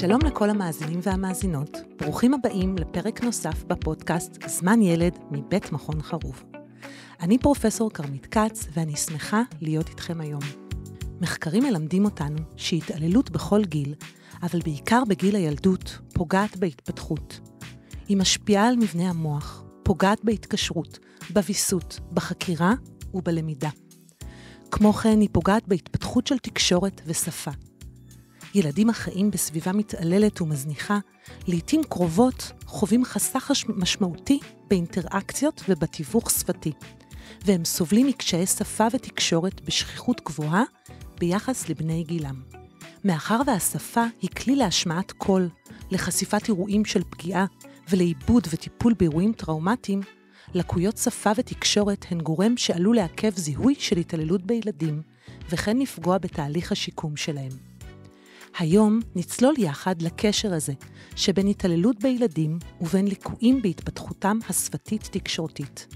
שלום לכל המאזינים והמאזינות, ברוכים הבאים לפרק נוסף בפודקאסט זמן ילד מבית מכון חרוב. אני פרופסור כרמית כץ ואני שמחה להיות איתכם היום. מחקרים מלמדים אותנו שהתעללות בכל גיל, אבל בעיקר בגיל הילדות, פוגעת בהתפתחות. היא משפיעה על מבנה המוח, פוגעת בהתקשרות, בוויסות, בחקירה ובלמידה. כמו כן, היא פוגעת בהתפתחות של תקשורת ושפה. ילדים החיים בסביבה מתעללת ומזניחה, לעתים קרובות חווים חסך משמעותי באינטראקציות ובתיווך שפתי, והם סובלים מקשיי שפה ותקשורת בשכיחות גבוהה ביחס לבני גילם. מאחר והשפה היא כלי להשמעת קול, לחשיפת אירועים של פגיעה ולעיבוד וטיפול באירועים טראומטיים, לקויות שפה ותקשורת הן גורם שעלול לעכב זיהוי של התעללות בילדים, וכן לפגוע בתהליך השיקום שלהם. היום נצלול יחד לקשר הזה שבין התעללות בילדים ובין ליקויים בהתפתחותם השפתית-תקשורתית.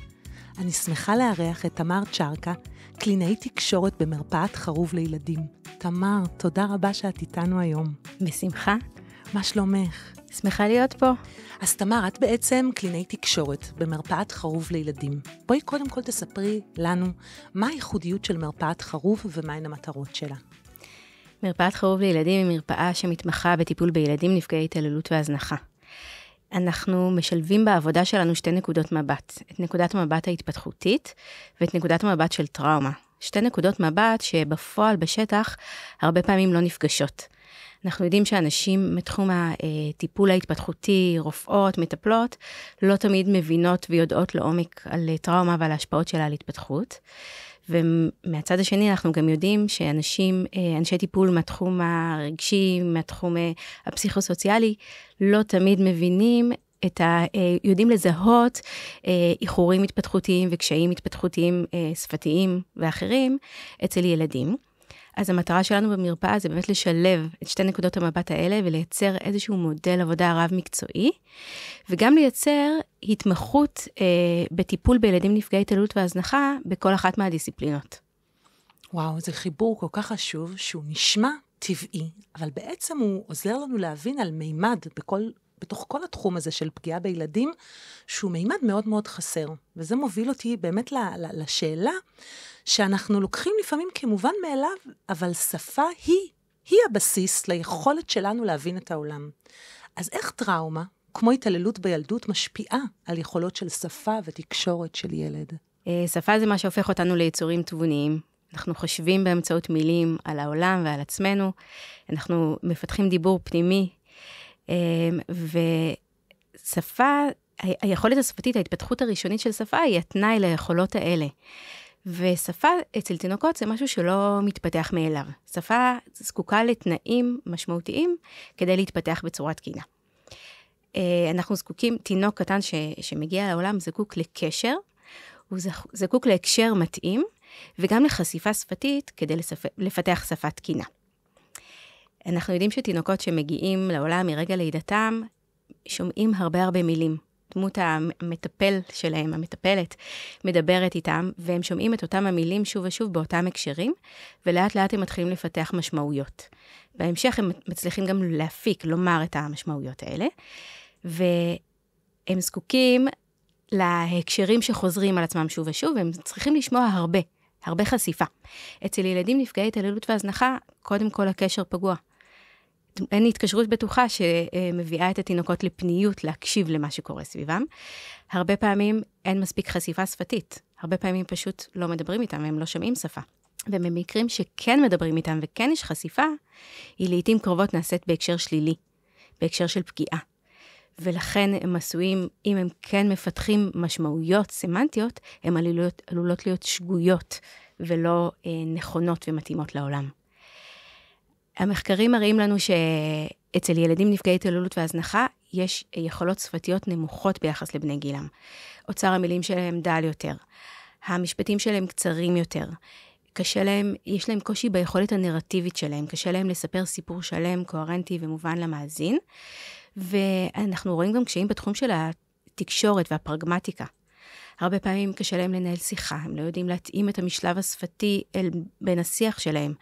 אני שמחה לארח את תמר צ'רקה, קלינאי תקשורת במרפאת חרוב לילדים. תמר, תודה רבה שאת איתנו היום. בשמחה. מה שלומך? שמחה להיות פה. אז תמר, את בעצם קלינאי תקשורת במרפאת חרוב לילדים. בואי קודם כל תספרי לנו מה הייחודיות של מרפאת חרוב ומהן המטרות שלה. מרפאת חירוב לילדים היא מרפאה שמתמחה בטיפול בילדים נפגעי התעללות והזנחה. אנחנו משלבים בעבודה שלנו שתי נקודות מבט, את נקודת המבט ההתפתחותית ואת נקודת המבט של טראומה. שתי נקודות מבט שבפועל בשטח הרבה פעמים לא נפגשות. אנחנו יודעים שאנשים מתחום הטיפול אה, ההתפתחותי, רופאות, מטפלות, לא תמיד מבינות ויודעות לעומק על אה, טראומה ועל ההשפעות שלה על התפתחות. ומהצד השני אנחנו גם יודעים שאנשים, אה, אנשי טיפול מהתחום הרגשי, מהתחום אה, הפסיכוסוציאלי, לא תמיד מבינים את ה... אה, יודעים לזהות איחורים התפתחותיים וקשיים התפתחותיים שפתיים ואחרים אצל ילדים. אז המטרה שלנו במרפאה זה באמת לשלב את שתי נקודות המבט האלה ולייצר איזשהו מודל עבודה רב-מקצועי, וגם לייצר התמחות אה, בטיפול בילדים נפגעי התעללות והזנחה בכל אחת מהדיסציפלינות. וואו, זה חיבור כל כך חשוב שהוא נשמע טבעי, אבל בעצם הוא עוזר לנו להבין על מימד בכל בתוך כל התחום הזה של פגיעה בילדים, שהוא מימד מאוד מאוד חסר. וזה מוביל אותי באמת ל, ל, לשאלה שאנחנו לוקחים לפעמים כמובן מאליו, אבל שפה היא, היא הבסיס ליכולת שלנו להבין את העולם. אז איך טראומה, כמו התעללות בילדות, משפיעה על יכולות של שפה ותקשורת של ילד? אה, שפה זה מה שהופך אותנו ליצורים תבוניים. אנחנו חושבים באמצעות מילים על העולם ועל עצמנו. אנחנו מפתחים דיבור פנימי אמ, ושפה, היכולת השפתית, ההתפתחות הראשונית של שפה, היא התנאי ליכולות האלה. ושפה אצל תינוקות זה משהו שלא מתפתח מאליו. שפה זקוקה לתנאים משמעותיים כדי להתפתח בצורה תקינה. אה, אנחנו זקוקים, תינוק קטן ש, שמגיע לעולם זקוק לקשר, הוא זקוק להקשר מתאים, וגם לחשיפה שפתית כדי לשפ... לפתח שפה תקינה. אנחנו יודעים שתינוקות שמגיעים לעולם מרגע לידתם, שומעים הרבה הרבה מילים. דמות המטפל שלהם, המטפלת, מדברת איתם, והם שומעים את אותם המילים שוב ושוב באותם הקשרים, ולאט לאט הם מתחילים לפתח משמעויות. בהמשך הם מצליחים גם להפיק, לומר את המשמעויות האלה, והם זקוקים להקשרים שחוזרים על עצמם שוב ושוב, והם צריכים לשמוע הרבה, הרבה חשיפה. אצל ילדים נפגעי התעללות והזנחה, קודם כל הקשר פגוע. אין התקשרות בטוחה שמביאה את התינוקות לפניות להקשיב למה שקורה סביבם. הרבה פעמים אין מספיק חשיפה שפתית. הרבה פעמים פשוט לא מדברים איתם, הם לא שומעים שפה. ובמקרים שכן מדברים איתם וכן יש חשיפה, היא לעיתים קרובות נעשית בהקשר שלילי, בהקשר של פגיעה. ולכן הם עשויים, אם הם כן מפתחים משמעויות סמנטיות, הן עלולות, עלולות להיות שגויות ולא אה, נכונות ומתאימות לעולם. המחקרים מראים לנו שאצל ילדים נפגעי התעללות והזנחה, יש יכולות שפתיות נמוכות ביחס לבני גילם. אוצר המילים שלהם דל יותר, המשפטים שלהם קצרים יותר, קשה להם, יש להם קושי ביכולת הנרטיבית שלהם, קשה להם לספר סיפור שלם, קוהרנטי ומובן למאזין, ואנחנו רואים גם קשיים בתחום של התקשורת והפרגמטיקה. הרבה פעמים קשה להם לנהל שיחה, הם לא יודעים להתאים את המשלב השפתי אל בין השיח שלהם.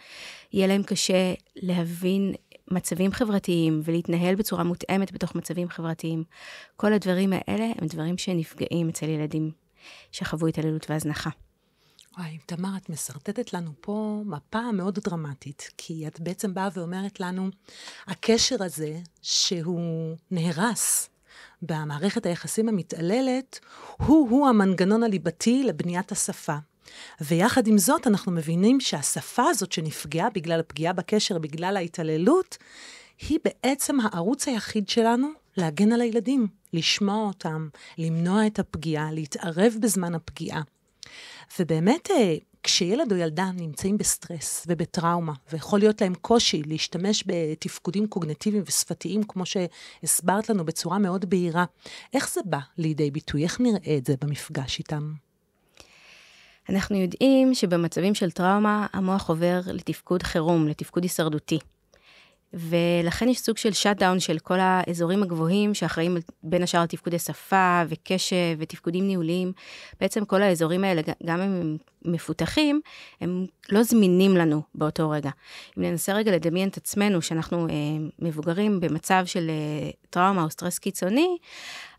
יהיה להם קשה להבין מצבים חברתיים ולהתנהל בצורה מותאמת בתוך מצבים חברתיים. כל הדברים האלה הם דברים שנפגעים אצל ילדים שחוו התעללות והזנחה. וואי, תמר, את משרטטת לנו פה מפה מאוד דרמטית, כי את בעצם באה ואומרת לנו, הקשר הזה שהוא נהרס במערכת היחסים המתעללת, הוא-הוא המנגנון הליבתי לבניית השפה. ויחד עם זאת, אנחנו מבינים שהשפה הזאת שנפגעה בגלל הפגיעה בקשר, בגלל ההתעללות, היא בעצם הערוץ היחיד שלנו להגן על הילדים, לשמוע אותם, למנוע את הפגיעה, להתערב בזמן הפגיעה. ובאמת, אה, כשילד או ילדה נמצאים בסטרס ובטראומה, ויכול להיות להם קושי להשתמש בתפקודים קוגנטיביים ושפתיים, כמו שהסברת לנו בצורה מאוד בהירה, איך זה בא לידי ביטוי? איך נראה את זה במפגש איתם? אנחנו יודעים שבמצבים של טראומה, המוח עובר לתפקוד חירום, לתפקוד הישרדותי. ולכן יש סוג של שאט-דאון של כל האזורים הגבוהים שאחראים בין השאר לתפקודי שפה וקשב ותפקודים ניהוליים. בעצם כל האזורים האלה, גם אם הם מפותחים, הם לא זמינים לנו באותו רגע. אם ננסה רגע לדמיין את עצמנו, שאנחנו אה, מבוגרים במצב של אה, טראומה או סטרס קיצוני,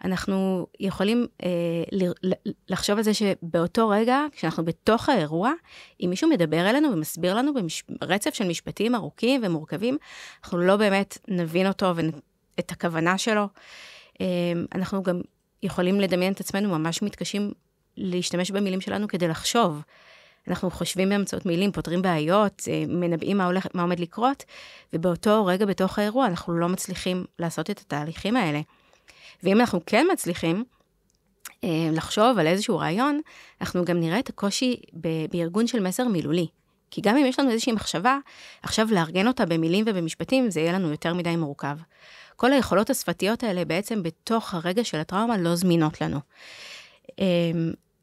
אנחנו יכולים אה, ל- לחשוב על זה שבאותו רגע, כשאנחנו בתוך האירוע, אם מישהו מדבר אלינו ומסביר לנו ברצף של משפטים ארוכים ומורכבים, אנחנו לא באמת נבין אותו ואת הכוונה שלו. אה, אנחנו גם יכולים לדמיין את עצמנו ממש מתקשים להשתמש במילים שלנו כדי לחשוב. אנחנו חושבים באמצעות מילים, פותרים בעיות, אה, מנבאים מה, הולך, מה עומד לקרות, ובאותו רגע בתוך האירוע אנחנו לא מצליחים לעשות את התהליכים האלה. ואם אנחנו כן מצליחים אה, לחשוב על איזשהו רעיון, אנחנו גם נראה את הקושי בארגון של מסר מילולי. כי גם אם יש לנו איזושהי מחשבה, עכשיו לארגן אותה במילים ובמשפטים, זה יהיה לנו יותר מדי מורכב. כל היכולות השפתיות האלה בעצם בתוך הרגע של הטראומה לא זמינות לנו. אה,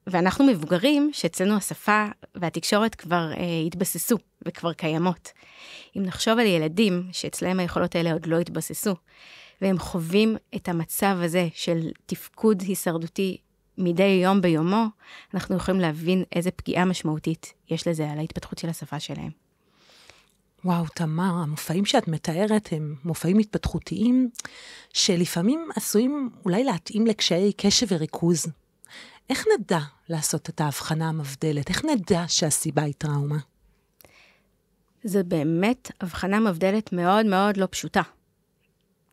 ואנחנו מבוגרים שאצלנו השפה והתקשורת כבר אה, התבססו וכבר קיימות. אם נחשוב על ילדים שאצלם היכולות האלה עוד לא התבססו, והם חווים את המצב הזה של תפקוד הישרדותי מדי יום ביומו, אנחנו יכולים להבין איזה פגיעה משמעותית יש לזה על ההתפתחות של השפה שלהם. וואו, תמר, המופעים שאת מתארת הם מופעים התפתחותיים, שלפעמים עשויים אולי להתאים לקשיי קשב וריכוז, איך נדע לעשות את ההבחנה המבדלת? איך נדע שהסיבה היא טראומה? זו באמת הבחנה מבדלת מאוד מאוד לא פשוטה.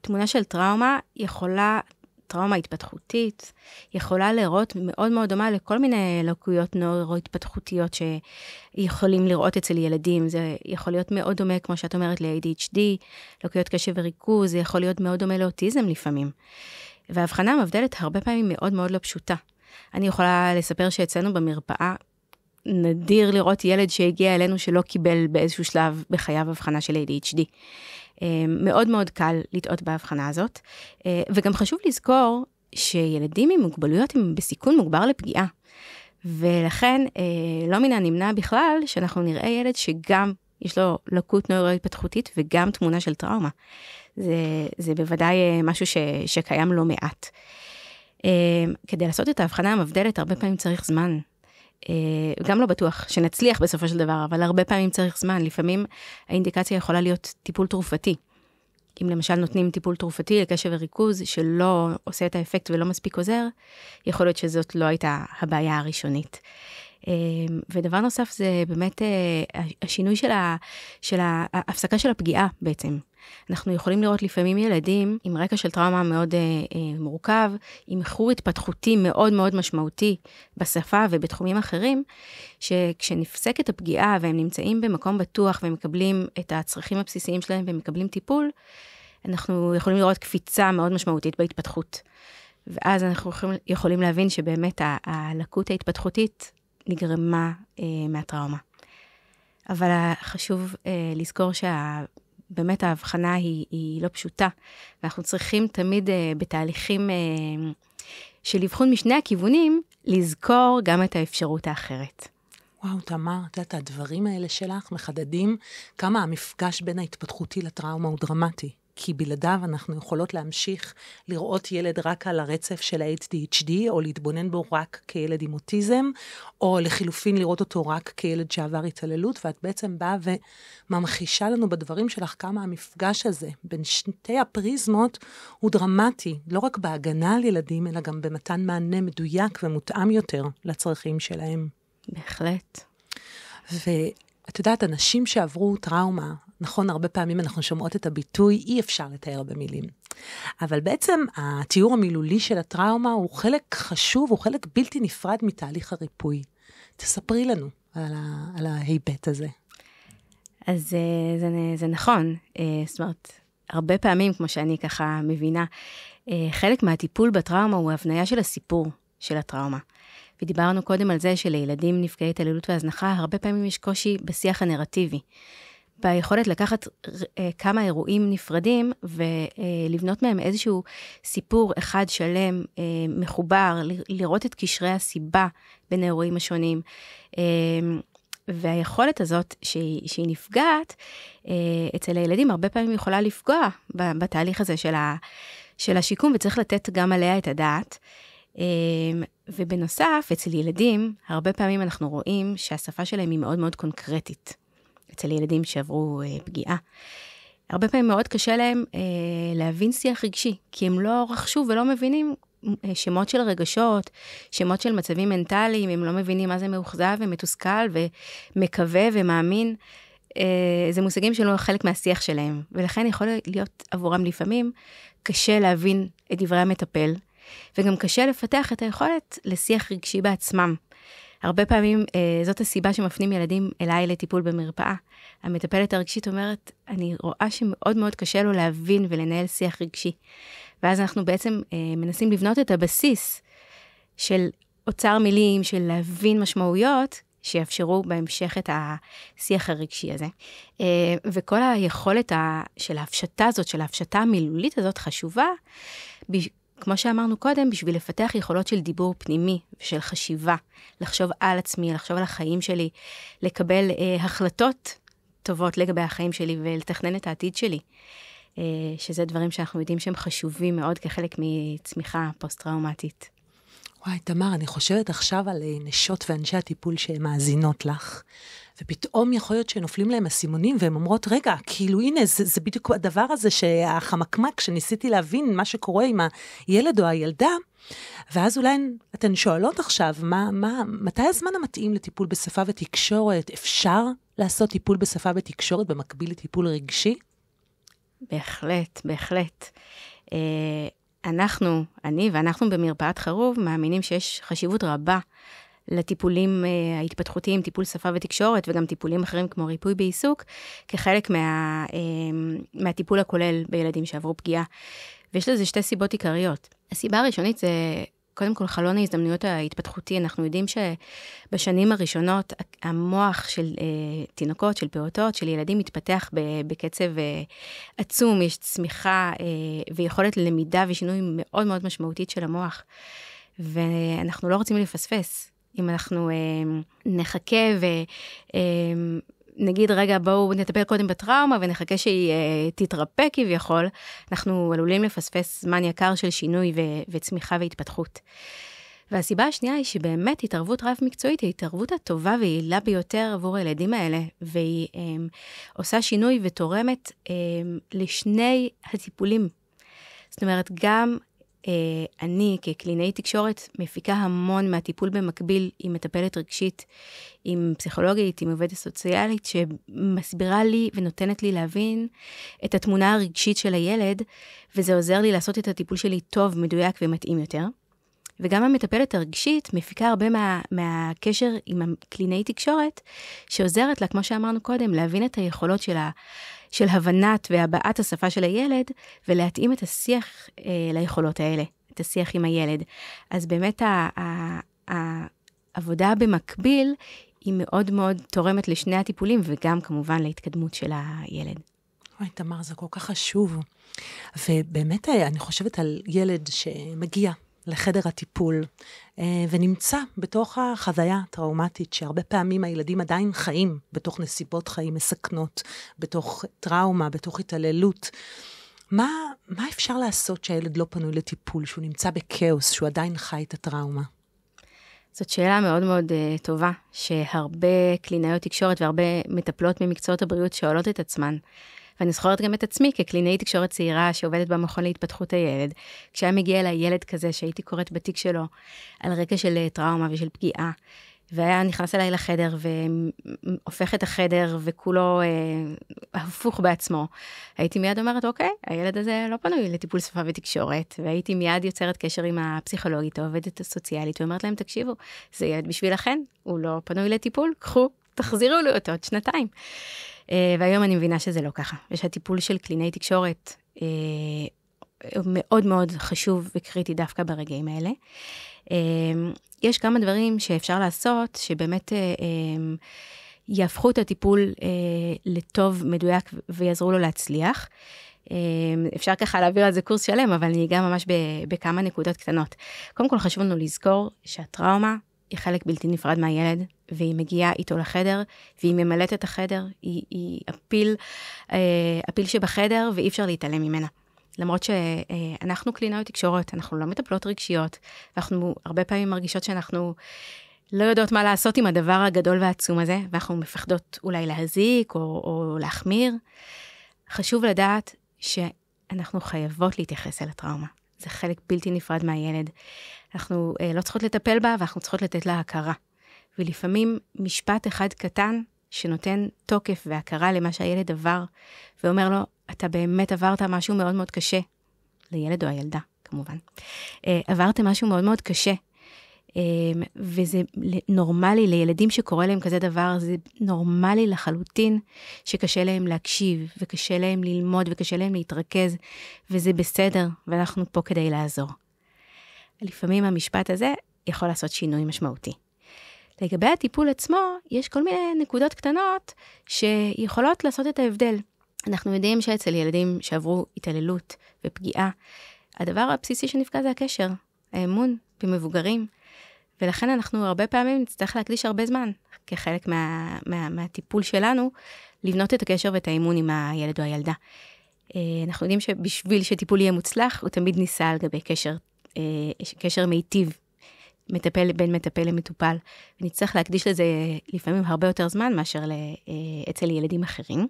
תמונה של טראומה יכולה, טראומה התפתחותית, יכולה להיראות מאוד מאוד דומה לכל מיני לקויות נוירו-התפתחותיות שיכולים לראות אצל ילדים. זה יכול להיות מאוד דומה, כמו שאת אומרת, ל-ADHD, לקויות קשב וריכוז, זה יכול להיות מאוד דומה לאוטיזם לפעמים. וההבחנה המבדלת הרבה פעמים מאוד מאוד לא פשוטה. אני יכולה לספר שאצלנו במרפאה נדיר לראות ילד שהגיע אלינו שלא קיבל באיזשהו שלב בחייו הבחנה של ADHD. אה, מאוד מאוד קל לטעות בהבחנה הזאת, אה, וגם חשוב לזכור שילדים עם מוגבלויות הם בסיכון מוגבר לפגיעה. ולכן אה, לא מן הנמנע בכלל שאנחנו נראה ילד שגם יש לו לקות נוירו-התפתחותית וגם תמונה של טראומה. זה, זה בוודאי משהו ש, שקיים לא מעט. אמ, כדי לעשות את ההבחנה המבדלת, הרבה פעמים צריך זמן. אה, גם לא בטוח שנצליח בסופו של דבר, אבל הרבה פעמים צריך זמן. לפעמים האינדיקציה יכולה להיות טיפול תרופתי. אם למשל נותנים טיפול תרופתי לקשב וריכוז שלא עושה את האפקט ולא מספיק עוזר, יכול להיות שזאת לא הייתה הבעיה הראשונית. אמ, ודבר נוסף זה באמת אה, השינוי של, ה, של ההפסקה של הפגיעה בעצם. אנחנו יכולים לראות לפעמים ילדים עם רקע של טראומה מאוד אה, אה, מורכב, עם איחור התפתחותי מאוד מאוד משמעותי בשפה ובתחומים אחרים, שכשנפסקת הפגיעה והם נמצאים במקום בטוח והם מקבלים את הצרכים הבסיסיים שלהם והם מקבלים טיפול, אנחנו יכולים לראות קפיצה מאוד משמעותית בהתפתחות. ואז אנחנו יכולים להבין שבאמת הלקות ההתפתחותית נגרמה אה, מהטראומה. אבל חשוב אה, לזכור שה... ההבחנה היא, היא לא פשוטה, ואנחנו צריכים תמיד אה, בתהליכים אה, של אבחון משני הכיוונים, לזכור גם את האפשרות האחרת. וואו, תמר, את יודעת, הדברים האלה שלך מחדדים כמה המפגש בין ההתפתחותי לטראומה הוא דרמטי. כי בלעדיו אנחנו יכולות להמשיך לראות ילד רק על הרצף של ה-HDHD, או להתבונן בו רק כילד עם אוטיזם, או לחילופין לראות אותו רק כילד שעבר התעללות, ואת בעצם באה וממחישה לנו בדברים שלך כמה המפגש הזה בין שתי הפריזמות הוא דרמטי, לא רק בהגנה על ילדים, אלא גם במתן מענה מדויק ומותאם יותר לצרכים שלהם. בהחלט. ואת יודעת, אנשים שעברו טראומה, נכון, הרבה פעמים אנחנו שומעות את הביטוי אי אפשר לתאר במילים. אבל בעצם התיאור המילולי של הטראומה הוא חלק חשוב, הוא חלק בלתי נפרד מתהליך הריפוי. תספרי לנו על, ה, על ההיבט הזה. אז אה, זה, זה, זה נכון, אה, זאת אומרת, הרבה פעמים, כמו שאני ככה מבינה, אה, חלק מהטיפול בטראומה הוא הבניה של הסיפור של הטראומה. ודיברנו קודם על זה שלילדים נפגעי התעללות והזנחה, הרבה פעמים יש קושי בשיח הנרטיבי. והיכולת לקחת uh, כמה אירועים נפרדים ולבנות אה, uh, מהם איזשהו סיפור אחד שלם, uh, מחובר, לראות את קשרי הסיבה בין האירועים השונים. Uh, והיכולת הזאת שהיא, שהיא נפגעת uh, אצל הילדים, הרבה פעמים יכולה לפגוע בתהליך הזה של, ה, של השיקום, וצריך לתת גם עליה את הדעת. ובנוסף, אצל ילדים, הרבה פעמים אנחנו רואים שהשפה שלהם היא מאוד מאוד קונקרטית. אצל ילדים שעברו אה, פגיעה. הרבה פעמים מאוד קשה להם אה, להבין שיח רגשי, כי הם לא רכשו ולא מבינים אה, שמות של רגשות, שמות של מצבים מנטליים, הם לא מבינים מה זה מאוכזב ומתוסכל ומקווה ומאמין. אה, זה מושגים שלא חלק מהשיח שלהם, ולכן יכול להיות עבורם לפעמים קשה להבין את דברי המטפל, וגם קשה לפתח את היכולת לשיח רגשי בעצמם. הרבה פעמים אה, זאת הסיבה שמפנים ילדים אליי לטיפול במרפאה. המטפלת הרגשית אומרת, אני רואה שמאוד מאוד קשה לו להבין ולנהל שיח רגשי. ואז אנחנו בעצם אה, מנסים לבנות את הבסיס של אוצר מילים, של להבין משמעויות, שיאפשרו בהמשך את השיח הרגשי הזה. אה, וכל היכולת של ההפשטה הזאת, של ההפשטה המילולית הזאת חשובה, כמו שאמרנו קודם, בשביל לפתח יכולות של דיבור פנימי ושל חשיבה, לחשוב על עצמי, לחשוב על החיים שלי, לקבל אה, החלטות טובות לגבי החיים שלי ולתכנן את העתיד שלי, אה, שזה דברים שאנחנו יודעים שהם חשובים מאוד כחלק מצמיחה פוסט-טראומטית. וואי, תמר, אני חושבת עכשיו על אה, נשות ואנשי הטיפול שהן מאזינות לך, ופתאום יכול להיות שנופלים להם הסימונים, והן אומרות, רגע, כאילו, הנה, זה, זה בדיוק הדבר הזה שהחמקמק, שניסיתי להבין מה שקורה עם הילד או הילדה, ואז אולי אתן שואלות עכשיו, מה, מה, מתי הזמן המתאים לטיפול בשפה ותקשורת? אפשר לעשות טיפול בשפה ותקשורת במקביל לטיפול רגשי? בהחלט, בהחלט. Uh, אנחנו, אני ואנחנו במרפאת חרוב, מאמינים שיש חשיבות רבה לטיפולים אה, ההתפתחותיים, טיפול שפה ותקשורת, וגם טיפולים אחרים כמו ריפוי בעיסוק, כחלק מה, אה, מהטיפול הכולל בילדים שעברו פגיעה. ויש לזה שתי סיבות עיקריות. הסיבה הראשונית זה קודם כל, חלון ההזדמנויות ההתפתחותי, אנחנו יודעים שבשנים הראשונות המוח של אה, תינוקות, של פעוטות, של ילדים מתפתח ב, בקצב אה, עצום, יש צמיחה אה, ויכולת למידה ושינוי מאוד מאוד משמעותית של המוח. ואנחנו לא רוצים לפספס. אם אנחנו אה, נחכה ו, אה, נגיד רגע בואו נטפל קודם בטראומה ונחכה שהיא uh, תתרפא כביכול, אנחנו עלולים לפספס זמן יקר של שינוי ו- וצמיחה והתפתחות. והסיבה השנייה היא שבאמת התערבות רב-מקצועית היא התערבות הטובה והיעילה ביותר עבור הילדים האלה, והיא um, עושה שינוי ותורמת um, לשני הטיפולים. זאת אומרת, גם אה, אני כקלינאי תקשורת מפיקה המון מהטיפול במקביל עם מטפלת רגשית, עם פסיכולוגית, עם עובדת סוציאלית, שמסבירה לי ונותנת לי להבין את התמונה הרגשית של הילד, וזה עוזר לי לעשות את הטיפול שלי טוב, מדויק ומתאים יותר. וגם המטפלת הרגשית מפיקה הרבה מה, מהקשר עם הקלינאי תקשורת, שעוזרת לה, כמו שאמרנו קודם, להבין את היכולות שלה. של הבנת והבעת השפה של הילד, ולהתאים את השיח אה, ליכולות האלה, את השיח עם הילד. אז באמת ה, ה, העבודה במקביל היא מאוד מאוד תורמת לשני הטיפולים, וגם כמובן להתקדמות של הילד. אוי, תמר, זה כל כך חשוב. ובאמת, אה, אני חושבת על ילד שמגיע לחדר הטיפול, אה, ונמצא בתוך החוויה הטראומטית, שהרבה פעמים הילדים עדיין חיים בתוך נסיבות חיים מסכנות, בתוך טראומה, בתוך התעללות. מה, מה אפשר לעשות שהילד לא פנוי לטיפול, שהוא נמצא בכאוס, שהוא עדיין חי את הטראומה? זאת שאלה מאוד מאוד uh, טובה, שהרבה קלינאיות תקשורת והרבה מטפלות ממקצועות הבריאות שואלות את עצמן. ואני זוכרת גם את עצמי כקלינאית תקשורת צעירה שעובדת במכון להתפתחות הילד, כשהיה מגיע אליי ילד כזה שהייתי קוראת בתיק שלו, על רקע של אה, טראומה ושל פגיעה. והיה נכנס אליי לחדר והופך את החדר וכולו אה, הפוך בעצמו. הייתי מיד אומרת, אוקיי, הילד הזה לא פנוי לטיפול שפה ותקשורת, והייתי מיד יוצרת קשר עם הפסיכולוגית, העובדת הסוציאלית, ואומרת להם, תקשיבו, זה ילד בשבילכם, הוא לא פנוי לטיפול, קחו, תחזירו לי אותו עוד שנתיים. אה, והיום אני מבינה שזה לא ככה, ושהטיפול של קלינאי תקשורת אה, מאוד מאוד חשוב וקריטי דווקא ברגעים האלה. אה, יש כמה דברים שאפשר לעשות, שבאמת יהפכו את הטיפול לטוב, מדויק, ויעזרו לו להצליח. אפשר ככה להעביר על זה קורס שלם, אבל אני אגע ממש בכמה נקודות קטנות. קודם כל חשוב לנו לזכור שהטראומה היא חלק בלתי נפרד מהילד, והיא מגיעה איתו לחדר, והיא ממלאת את החדר, היא, היא הפיל, אה, הפיל שבחדר, ואי אפשר להתעלם ממנה. למרות שאנחנו קלינאיות תקשורת, אנחנו לא מטפלות רגשיות, ואנחנו הרבה פעמים מרגישות שאנחנו לא יודעות מה לעשות עם הדבר הגדול והעצום הזה, ואנחנו מפחדות אולי להזיק או, או להחמיר. חשוב לדעת שאנחנו חייבות להתייחס אל הטראומה. זה חלק בלתי נפרד מהילד. אנחנו אה, לא צריכות לטפל בה, ואנחנו צריכות לתת לה הכרה. ולפעמים משפט אחד קטן שנותן תוקף והכרה למה שהילד עבר, ואומר לו, אתה באמת עברת משהו מאוד מאוד קשה, לילד או הילדה, כמובן. אה, עברת משהו מאוד מאוד קשה, אמ, וזה נורמלי לילדים שקורה להם כזה דבר, זה נורמלי לחלוטין שקשה להם להקשיב, וקשה להם ללמוד, וקשה להם להתרכז, וזה בסדר, ואנחנו פה כדי לעזור. לפעמים המשפט הזה יכול לעשות שינוי משמעותי. לגבי הטיפול עצמו, יש כל מיני נקודות קטנות שיכולות לעשות את ההבדל. אנחנו יודעים שאצל ילדים שעברו התעללות ופגיעה, הדבר הבסיסי שנפגע זה הקשר, האמון במבוגרים, ולכן אנחנו הרבה פעמים נצטרך להקדיש הרבה זמן, כחלק מה, מה, מהטיפול שלנו, לבנות את הקשר ואת האמון עם הילד או הילדה. אה, אנחנו יודעים שבשביל שטיפול יהיה מוצלח, הוא תמיד ניסה על גבי קשר אה, קשר מיטיב, מטפל בין מטפל למטופל. ונצטרך להקדיש לזה לפעמים הרבה יותר זמן מאשר אה, אצל ילדים אחרים.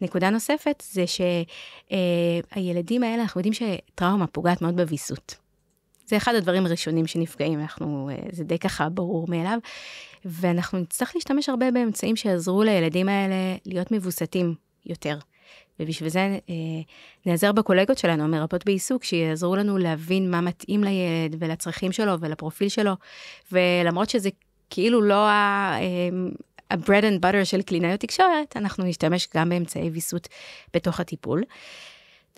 נקודה נוספת זה שהילדים אה, האלה, אנחנו יודעים שטראומה פוגעת מאוד בוויסות. זה אחד הדברים הראשונים שנפגעים, אנחנו, זה די ככה ברור מאליו, ואנחנו נצטרך להשתמש הרבה באמצעים שיעזרו לילדים האלה להיות מבוסתים יותר. ובשביל זה אה, נעזר בקולגות שלנו, המרפאות בעיסוק, שיעזרו לנו להבין מה מתאים לילד ולצרכים שלו ולפרופיל שלו. ולמרות שזה כאילו לא ה... אמ, ה-bread and butter של קלינאיות תקשורת, אנחנו נשתמש גם באמצעי ויסות בתוך הטיפול.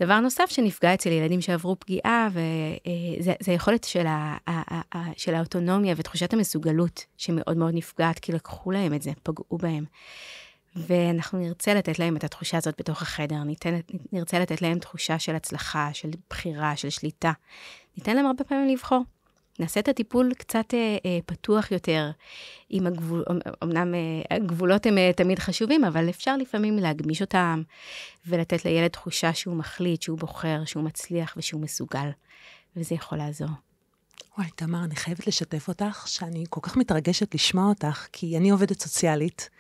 דבר נוסף שנפגע אצל ילדים שעברו פגיעה, וזה אה, היכולת של, ה, ה, ה, ה, של האוטונומיה ותחושת המסוגלות, שמאוד מאוד נפגעת, כי לקחו להם את זה, פגעו בהם. ואנחנו נרצה לתת להם את התחושה הזאת בתוך החדר, ניתן, נרצה לתת להם תחושה של הצלחה, של בחירה, של שליטה. ניתן להם הרבה פעמים לבחור. נעשה את הטיפול קצת אה, אה, פתוח יותר, עם הגבול, אמ, אמנם אה, הגבולות הם אה, תמיד חשובים, אבל אפשר לפעמים להגמיש אותם ולתת לילד תחושה שהוא מחליט, שהוא בוחר, שהוא מצליח ושהוא מסוגל, וזה יכול לעזור. וואי, תמר, אני חייבת לשתף אותך, שאני כל כך מתרגשת לשמוע אותך, כי אני עובדת סוציאלית,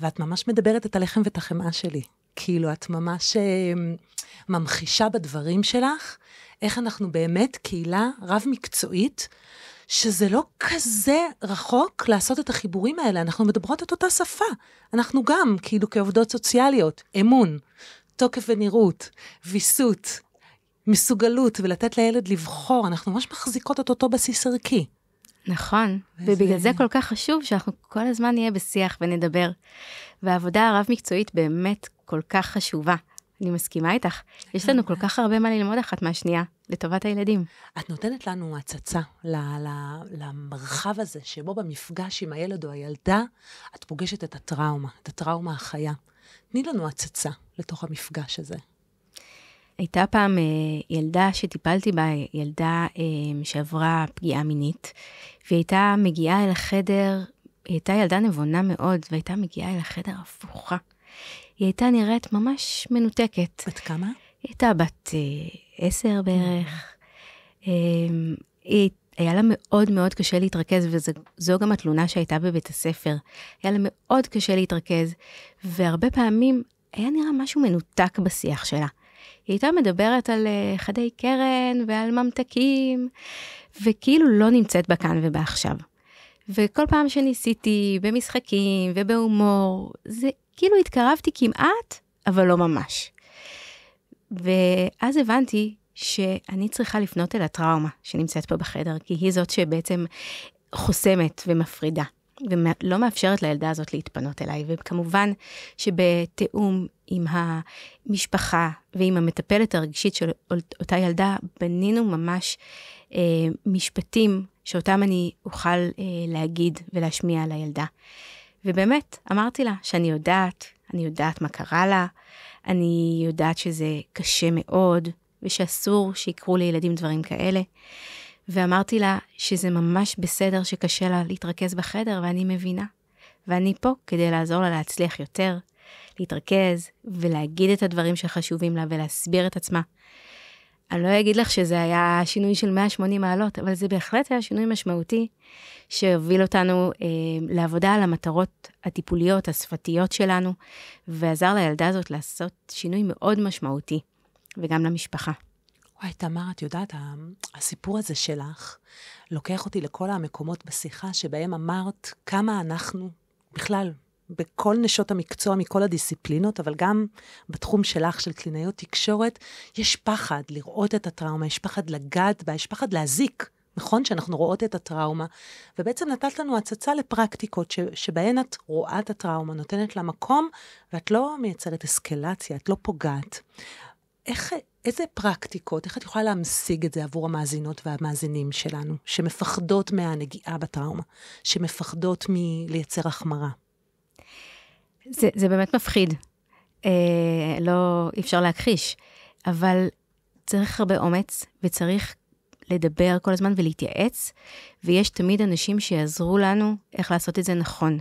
ואת ממש מדברת את הלחם ואת החמאה שלי. כאילו, את ממש אה, ממחישה בדברים שלך איך אנחנו באמת קהילה רב-מקצועית, שזה לא כזה רחוק לעשות את החיבורים האלה. אנחנו מדברות את אותה שפה. אנחנו גם, כאילו, כעובדות סוציאליות, אמון, תוקף ונראות, ויסות, מסוגלות ולתת לילד לבחור, אנחנו ממש מחזיקות את אותו בסיס ערכי. נכון, וזה... ובגלל זה כל כך חשוב שאנחנו כל הזמן נהיה בשיח ונדבר. והעבודה הרב-מקצועית באמת כל כך חשובה. אני מסכימה איתך. יש לנו כל כך הרבה מה ללמוד אחת מהשנייה, לטובת הילדים. את נותנת לנו הצצה למרחב הזה, שבו במפגש עם הילד או הילדה, את פוגשת את הטראומה, את הטראומה החיה. תני לנו הצצה לתוך המפגש הזה. הייתה פעם אה, ילדה שטיפלתי בה, ילדה אה, שעברה פגיעה מינית, והיא הייתה מגיעה אל החדר, היא הייתה ילדה נבונה מאוד, והייתה מגיעה אל החדר הפוכה. היא הייתה נראית ממש מנותקת. בת כמה? היא הייתה בת אה, עשר בערך. אוקיי. אמ, היה לה מאוד מאוד קשה להתרכז, וזו גם התלונה שהייתה בבית הספר. היה לה מאוד קשה להתרכז, והרבה פעמים היה נראה משהו מנותק בשיח שלה. היא הייתה מדברת על אה, חדי קרן ועל ממתקים, וכאילו לא נמצאת בה כאן ובעכשיו. וכל פעם שניסיתי במשחקים ובהומור, זה כאילו התקרבתי כמעט, אבל לא ממש. ואז הבנתי שאני צריכה לפנות אל הטראומה שנמצאת פה בחדר, כי היא זאת שבעצם חוסמת ומפרידה, ולא מאפשרת לילדה הזאת להתפנות אליי. וכמובן שבתיאום עם המשפחה ועם המטפלת הרגשית של אותה ילדה, בנינו ממש אה, משפטים שאותם אני אוכל אה, להגיד ולהשמיע על הילדה. ובאמת, אמרתי לה שאני יודעת, אני יודעת מה קרה לה, אני יודעת שזה קשה מאוד, ושאסור שיקרו לילדים דברים כאלה. ואמרתי לה שזה ממש בסדר שקשה לה להתרכז בחדר, ואני מבינה. ואני פה כדי לעזור לה להצליח יותר, להתרכז ולהגיד את הדברים שחשובים לה ולהסביר את עצמה. אני לא אגיד לך שזה היה שינוי של 180 מעלות, אבל זה בהחלט היה שינוי משמעותי שהוביל אותנו אה, לעבודה על המטרות הטיפוליות, השפתיות שלנו, ועזר לילדה הזאת לעשות שינוי מאוד משמעותי, וגם למשפחה. וואי, תמר, את יודעת, הסיפור הזה שלך לוקח אותי לכל המקומות בשיחה שבהם אמרת כמה אנחנו בכלל בכל נשות המקצוע מכל הדיסציפלינות, אבל גם בתחום שלך, של קלינאיות תקשורת, יש פחד לראות את הטראומה, יש פחד לגעת בה, יש פחד להזיק. נכון שאנחנו רואות את הטראומה, ובעצם נתת לנו הצצה לפרקטיקות ש, שבהן את רואה את הטראומה, נותנת לה מקום, ואת לא מייצרת אסקלציה, את לא פוגעת. איך, איזה פרקטיקות, איך את יכולה להמשיג את זה עבור המאזינות והמאזינים שלנו, שמפחדות מהנגיעה בטראומה, שמפחדות מלייצר החמרה? זה, זה באמת מפחיד. אה, לא, אי אפשר להכחיש, אבל צריך הרבה אומץ, וצריך לדבר כל הזמן ולהתייעץ, ויש תמיד אנשים שיעזרו לנו איך לעשות את זה נכון.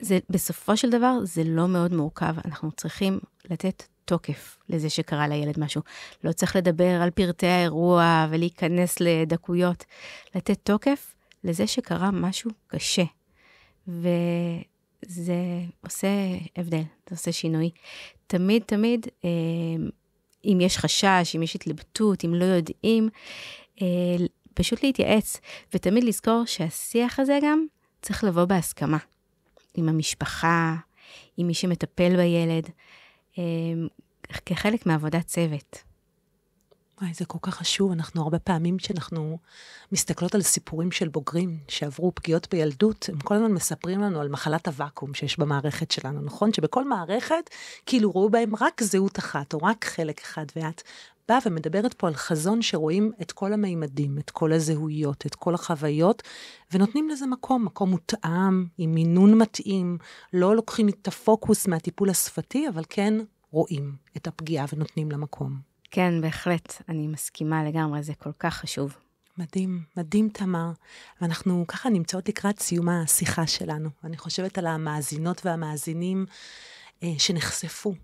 זה, בסופו של דבר, זה לא מאוד מורכב, אנחנו צריכים לתת תוקף לזה שקרה לילד משהו. לא צריך לדבר על פרטי האירוע ולהיכנס לדקויות, לתת תוקף לזה שקרה משהו קשה. ו... זה עושה הבדל, זה עושה שינוי. תמיד, תמיד, אה, אם יש חשש, אם יש התלבטות, אם לא יודעים, אה, פשוט להתייעץ, ותמיד לזכור שהשיח הזה גם צריך לבוא בהסכמה. עם המשפחה, עם מי שמטפל בילד, אה, כחלק מעבודת צוות. וואי, זה כל כך חשוב. אנחנו הרבה פעמים כשאנחנו מסתכלות על סיפורים של בוגרים שעברו פגיעות בילדות, הם כל הזמן מספרים לנו על מחלת הוואקום שיש במערכת שלנו, נכון? שבכל מערכת כאילו ראו בהם רק זהות אחת או רק חלק אחד, ואת באה ומדברת פה על חזון שרואים את כל המימדים, את כל הזהויות, את כל החוויות, ונותנים לזה מקום, מקום מותאם, עם מינון מתאים, לא לוקחים את הפוקוס מהטיפול השפתי, אבל כן רואים את הפגיעה ונותנים לה מקום. כן, בהחלט, אני מסכימה לגמרי, זה כל כך חשוב. מדהים, מדהים תמר. ואנחנו ככה נמצאות לקראת סיום השיחה שלנו. אני חושבת על המאזינות והמאזינים אה, שנחשפו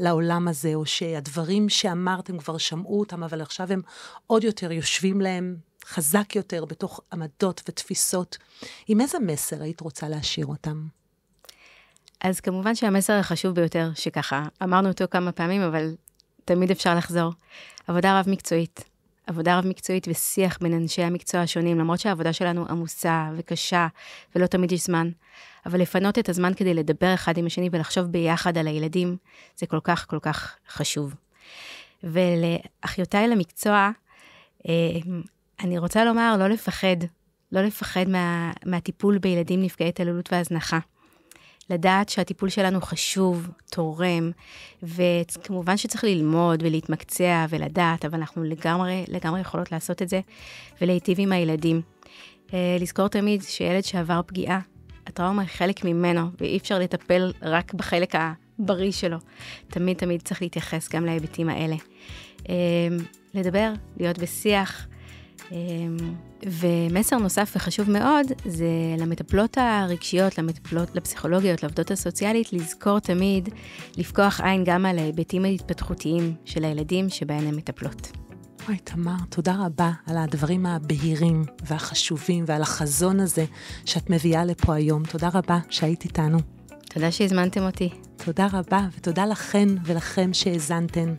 לעולם הזה, או שהדברים שאמרתם כבר שמעו אותם, אבל עכשיו הם עוד יותר יושבים להם חזק יותר בתוך עמדות ותפיסות. עם איזה מסר היית רוצה להשאיר אותם? אז כמובן שהמסר החשוב ביותר, שככה אמרנו אותו כמה פעמים, אבל תמיד אפשר לחזור. עבודה רב-מקצועית. עבודה רב-מקצועית ושיח בין אנשי המקצוע השונים, למרות שהעבודה שלנו עמוסה וקשה, ולא תמיד יש זמן. אבל לפנות את הזמן כדי לדבר אחד עם השני ולחשוב ביחד על הילדים, זה כל כך כל כך חשוב. ולאחיותיי למקצוע, אמ, אני רוצה לומר, לא לפחד. לא לפחד מה, מהטיפול בילדים נפגעי התעללות והזנחה. לדעת שהטיפול שלנו חשוב, תורם, וכמובן שצריך ללמוד ולהתמקצע ולדעת, אבל אנחנו לגמרי, לגמרי יכולות לעשות את זה, ולהיטיב עם הילדים. אה, לזכור תמיד שילד שעבר פגיעה, הטראומה היא חלק ממנו, ואי אפשר לטפל רק בחלק הבריא שלו. תמיד תמיד צריך להתייחס גם להיבטים האלה. אה, לדבר, להיות בשיח. אמ, ומסר נוסף וחשוב מאוד זה למטפלות הרגשיות, למטפלות, לפסיכולוגיות, לעובדות הסוציאלית, לזכור תמיד לפקוח עין גם על ההיבטים ההתפתחותיים של הילדים שבהן הן מטפלות. אוי, תמר, תודה רבה על הדברים הבהירים והחשובים ועל החזון הזה שאת מביאה לפה היום. תודה רבה שהיית איתנו. תודה שהזמנתם אותי. תודה רבה, ותודה לכן ולכם שהאזנתן.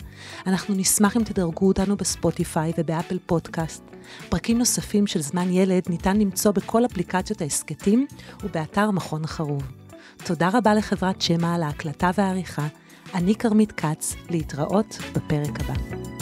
אנחנו נשמח אם תדרגו אותנו בספוטיפיי ובאפל פודקאסט. פרקים נוספים של זמן ילד ניתן למצוא בכל אפליקציות ההסכתים ובאתר מכון החרוב. תודה רבה לחברת שמע על ההקלטה והעריכה. אני כרמית כץ, להתראות בפרק הבא.